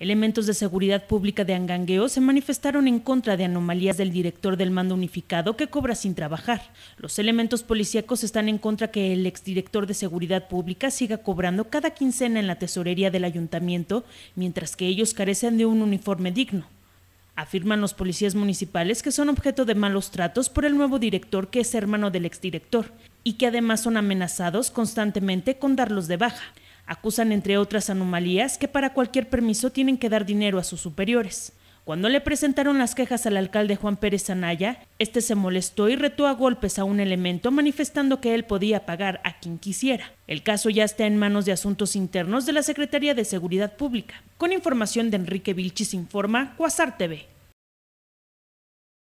Elementos de seguridad pública de Angangueo se manifestaron en contra de anomalías del director del mando unificado que cobra sin trabajar. Los elementos policíacos están en contra que el exdirector de seguridad pública siga cobrando cada quincena en la tesorería del ayuntamiento, mientras que ellos carecen de un uniforme digno. Afirman los policías municipales que son objeto de malos tratos por el nuevo director que es hermano del exdirector y que además son amenazados constantemente con darlos de baja. Acusan, entre otras anomalías, que para cualquier permiso tienen que dar dinero a sus superiores. Cuando le presentaron las quejas al alcalde Juan Pérez Anaya, este se molestó y retó a golpes a un elemento manifestando que él podía pagar a quien quisiera. El caso ya está en manos de Asuntos Internos de la Secretaría de Seguridad Pública. Con información de Enrique Vilchis informa Cuasar TV.